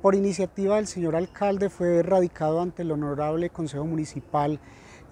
Por iniciativa del señor alcalde fue erradicado ante el Honorable Consejo Municipal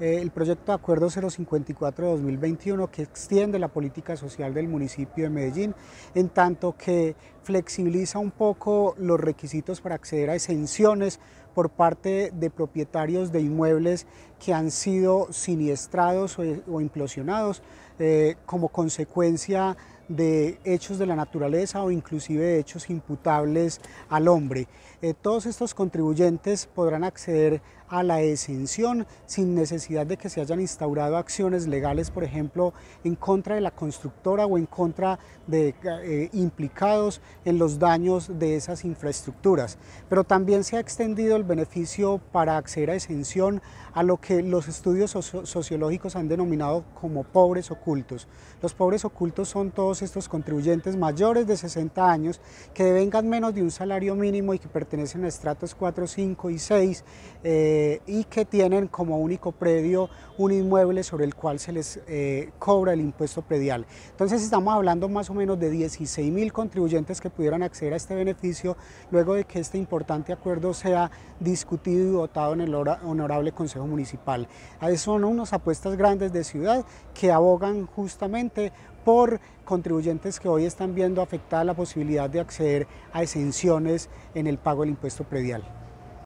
eh, el proyecto de acuerdo 054-2021 que extiende la política social del municipio de Medellín, en tanto que flexibiliza un poco los requisitos para acceder a exenciones por parte de propietarios de inmuebles que han sido siniestrados o, implosionados eh, como consecuencia de hechos de la naturaleza o inclusive de hechos imputables al hombre. Eh, todos estos contribuyentes podrán acceder a la exención sin necesidad de que se hayan instaurado acciones legales, por ejemplo, en contra de la constructora o en contra de eh, implicados en los daños de esas infraestructuras. Pero también se ha extendido el beneficio para acceder a exención a lo que los estudios sociológicos han denominado como pobres ocultos. Los pobres ocultos son todos estos contribuyentes mayores de 60 años que devengan menos de un salario mínimo y que pertenecen a estratos 4, 5 y 6 eh, y que tienen como único predio un inmueble sobre el cual se les eh, cobra el impuesto predial. Entonces estamos hablando más o menos de 16 mil contribuyentes que pudieran acceder a este beneficio luego de que este importante acuerdo sea discutido y votado en el Honorable Consejo Municipal. Son unas apuestas grandes de ciudad que abogan justamente por contribuyentes que hoy están viendo afectada la posibilidad de acceder a exenciones en el pago del impuesto predial.